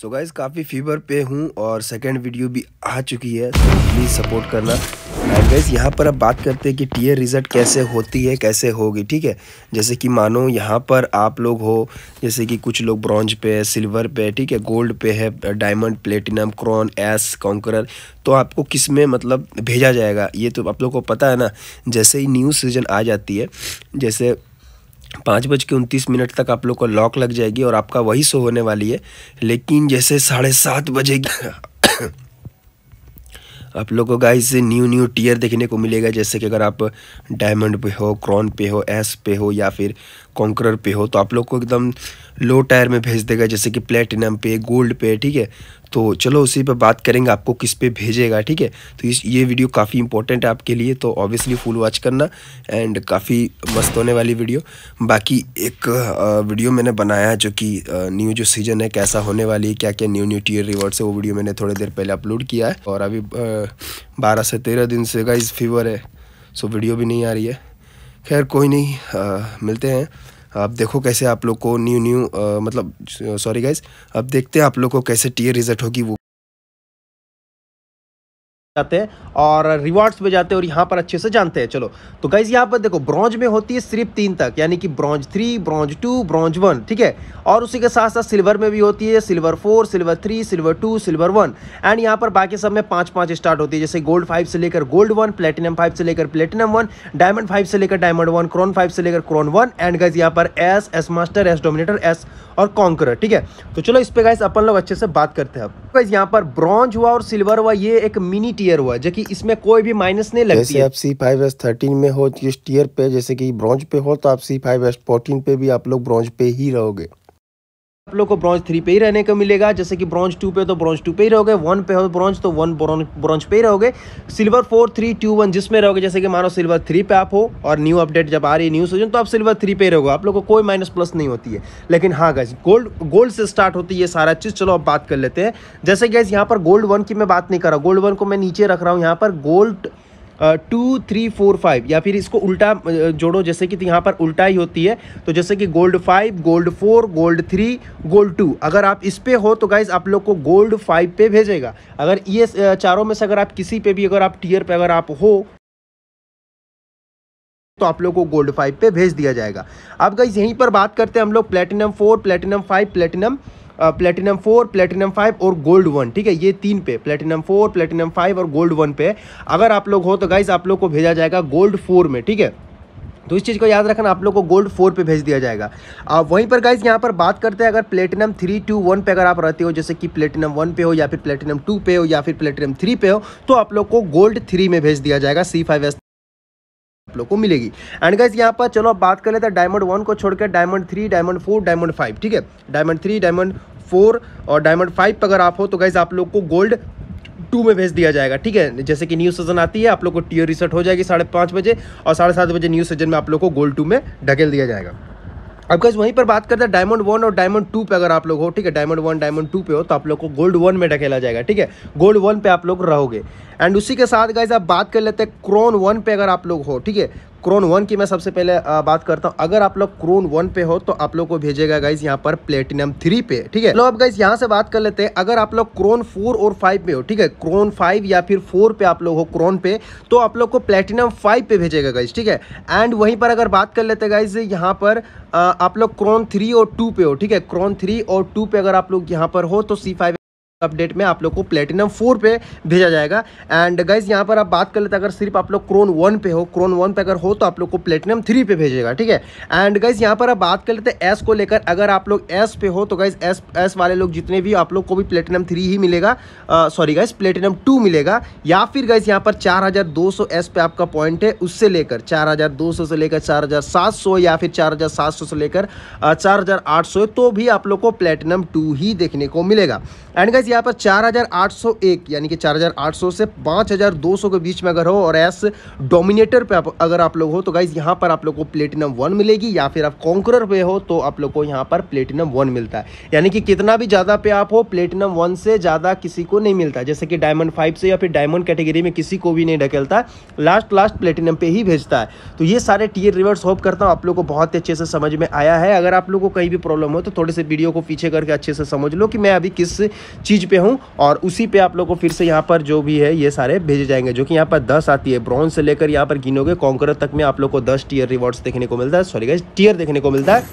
so guys काफ़ी fever पे हूँ और सेकेंड वीडियो भी आ चुकी है तो प्लीज़ सपोर्ट करना एंड गाइज यहाँ पर अब बात करते हैं कि टीयर रिज़ल्ट कैसे होती है कैसे होगी ठीक है जैसे कि मानो यहाँ पर आप लोग हो जैसे कि कुछ लोग ब्रॉन्ज पे है सिल्वर पे ठीक है गोल्ड पे है diamond platinum crown ace conqueror तो आपको किस में मतलब भेजा जाएगा ये तो आप लोग को पता है ना जैसे ही न्यू सीजन आ जाती है जैसे पाँच बज के उनतीस मिनट तक आप लोग को लॉक लग जाएगी और आपका वही शो होने वाली है लेकिन जैसे साढ़े सात बजे आप लोग को गाइस न्यू न्यू टीयर देखने को मिलेगा जैसे कि अगर आप डायमंड पे हो क्रॉन पे हो एस पे हो या फिर कॉन्करर पे हो तो आप लोग को एकदम लो टायर में भेज देगा जैसे कि प्लेटिनम पे गोल्ड पे ठीक है तो चलो उसी पर बात करेंगे आपको किस पे भेजेगा ठीक है तो इस ये वीडियो काफ़ी इंपॉर्टेंट है आपके लिए तो ऑब्वियसली फुल वॉच करना एंड काफ़ी मस्त होने वाली वीडियो बाकी एक वीडियो मैंने बनाया जो कि न्यू जो सीज़न है कैसा होने वाली है क्या क्या न्यू न्यू टीयर रिवॉर्ड्स है वो वीडियो मैंने थोड़ी देर पहले अपलोड किया है और अभी बारह से तेरह दिन से का फीवर है सो वीडियो भी नहीं आ रही है खैर कोई नहीं आ, मिलते हैं आप देखो कैसे आप लोग को न्यू न्यू आ, मतलब सॉरी गाइज अब देखते हैं आप लोग को कैसे टीयर रिजल्ट होगी वो जाते हैं और रिवार्ड्स में जाते हैं और यहाँ पर अच्छे से जानते हैं चलो तो गाइज यहाँ पर देखो ब्रॉन्ज में होती है सिर्फ तीन तक यानी कि bronze three bronze two bronze one ठीक है और उसी के साथ साथ सिल्वर में भी होती है silver four silver three silver two silver one and यहाँ पर बाकी सब में पाँच पाँच स्टार्ट होती है जैसे गोल्ड फाइव से लेकर गोल्ड वन प्लेटिनम फाइव से लेकर प्लेटिनम वन डायमंड फाइव से लेकर डायमंड वन क्रॉन फाइव से लेकर क्रॉन वन एंड गाइज यहाँ पर ace ace master ace dominator ace और कॉन्कर ठीक है तो चलो इस पर गाइज अपन लोग अच्छे से बात करते हैं गाइज यहाँ पर ब्रॉन्ज हुआ और सिल्वर हुआ ये एक मिनी टीयर हुआ जबकि इसमें कोई भी माइनस नहीं लगती जैसे आप सी फाइव एस थर्टीन में हो जिस टियर पे जैसे कि ब्रॉन्ज पे हो तो आप सी फाइव एस फोर्टीन पे भी आप लोग ब्रॉन्ज पे ही रहोगे आप लोग को ब्रॉन्ज थ्री पे ही रहने को मिलेगा जैसे कि ब्रॉन्ज टू पे तो ब्रॉन्ज टू पे ही रहोगे वन पे हो ब्रॉन्ज तो वन ब्रॉन्ज तो पे ही रहोगे silver four three two one जिसमें रहोगे जैसे कि मानो सिल्वर थ्री पे आप हो और न्यू अपडेट जब आ रही है न्यू सीजन तो आप सिल्वर थ्री पे रहोगे आप लोग को कोई माइनस प्लस नहीं होती है लेकिन हाँ गैस गोल्ड गोल्ड से स्टार्ट होती है सारा चीज़ चलो अब बात कर लेते हैं जैसे गैस यहाँ पर गोल्ड वन की मैं बात नहीं कर रहा गोल्ड वन को मैं नीचे रख रहा हूँ यहाँ पर gold two three four five या फिर इसको उल्टा जोड़ो जैसे कि यहाँ पर उल्टा ही होती है तो जैसे कि gold five gold four gold three gold two अगर आप इस पे हो तो गाइज आप लोग को गोल्ड फाइव पे भेजेगा अगर ये चारों में से अगर आप किसी पे भी अगर आप टीयर पे अगर आप हो तो आप लोग को गोल्ड फाइव पे भेज दिया जाएगा अब गाइज यहीं पर बात करते हैं हम लोग platinum four platinum five platinum platinum four platinum five और गोल्ड वन ठीक है ये तीन पे प्लेटिनम फोर प्लेटिनम फाइव और गोल्ड वन पे अगर आप लोग हो तो गाइज आप लोग को भेजा जाएगा गोल्ड फोर में ठीक है तो इस चीज़ को याद रखना आप लोग को गोल्ड फोर पे भेज दिया जाएगा आ, वहीं पर गाइज यहाँ पर बात करते हैं अगर प्लेटिनम थ्री टू वन पे अगर आप रहते हो जैसे कि प्लेटिनम वन पे हो या फिर प्लेटिनम टू पे हो या फिर प्लेटिनम थ्री पे हो तो आप लोग को गोल्ड थ्री में भेज दिया जाएगा सी फाइव एस आप लोग को मिलेगी एंड गाइज यहाँ पर चलो बात कर लेते हैं डायमंड वन को छोड़कर diamond three diamond four diamond five ठीक है डायमंड थ्री डायमंड फोर और डायमंड फाइव पर अगर आप हो तो गाइज आप लोग को गोल्ड टू में भेज दिया जाएगा ठीक है जैसे कि न्यू सीजन आती है आप लोग को टीयर रिसर्ट हो जाएगी साढ़े पाँच बजे और साढ़े सात बजे न्यू सीजन में आप लोग को गोल्ड टू में ढकेल दिया जाएगा अब गैस वहीं पर बात करते हैं डायमंड वन और डायमंड टू पे अगर आप लोग हो ठीक है डायमंड वन डायमंड टू पे हो तो आप लोग को गोल्ड वन में ढकेला जाएगा ठीक है गोल्ड वन पे आप लोग रहोगे एंड उसी के साथ गाइज आप बात कर लेते हैं क्रोन वन पे अगर आप लोग हो ठीक है क्रोन वन की मैं सबसे पहले बात करता हूँ अगर आप लोग क्रोन वन पे हो तो आप लोग को भेजेगा गाइज यहाँ पर प्लेटिनम थ्री पे ठीक है लो तो अब गाइज यहाँ से बात कर लेते हैं अगर आप लोग क्रोन फोर और फाइव पे हो ठीक है क्रोन फाइव या फिर फोर पे आप लोग हो क्रोन पे तो आप लोग को प्लेटिनम फाइव पे भेजेगा गाइज ठीक है एंड वहीं पर अगर बात कर लेते गाइज यहाँ पर आप लोग क्रोन थ्री और टू पे हो ठीक है क्रोन थ्री और टू पे अगर आप लोग यहाँ पर हो तो सी फाइव अपडेट में आप लोग को प्लेटिनम फोर पे भेजा जाएगा एंड गाइज यहाँ पर आप बात कर लेते अगर सिर्फ आप लोग क्रोन वन पे हो क्रोन वन पे अगर हो तो आप लोग को प्लेटिनम थ्री पे भेजेगा ठीक है एंड गाइज यहाँ पर आप बात कर लेते एस को लेकर अगर आप लोग एस पे हो तो गाइज एस एस वाले लोग जितने भी आप लोग को भी प्लेटिनम थ्री ही मिलेगा सॉरी गाइज प्लेटिनम टू मिलेगा या फिर गाइज यहाँ पर चार एस पे आपका पॉइंट है उससे लेकर चार से लेकर चार या फिर चार से लेकर चार तो भी आप लोग को प्लेटिनम टू ही देखने को मिलेगा एंड गाइज यहाँ पर 4801 यानी कि 4800 से 5200 के बीच में अगर हो और एस डोमिनेटर पे अगर आप लोग हो तो गाइज यहाँ पर आप लोग को प्लेटिनम वन मिलेगी या फिर आप कॉन्करर पे हो तो आप लोग को यहाँ पर प्लेटिनम वन मिलता है यानी कि कितना भी ज़्यादा पे आप हो प्लेटिनम वन से ज़्यादा किसी को नहीं मिलता जैसे कि डायमंड फाइव से या फिर डायमंड कैटेगरी में किसी को भी नहीं ढकेलता लास्ट लास्ट प्लेटिनम पे ही भेजता है तो ये सारे टीयर रिवर्स होप करता हूँ आप लोग को बहुत अच्छे से समझ में आया है अगर आप लोग को कहीं भी प्रॉब्लम हो तो थोड़े से वीडियो को पीछे करके अच्छे से समझ लो कि मैं अभी किस चीज़ पेज पे हूँ और उसी पे आप लोग को फिर से यहाँ पर जो भी है ये सारे भेजे जाएंगे जो कि यहाँ पर दस आती है ब्रॉन्ज से लेकर यहाँ पर गिनोगे कॉन्करर तक में आप लोग को दस टीयर रिवॉर्ड्स देखने को मिलता है सॉरी गाइज टीयर देखने को मिलता है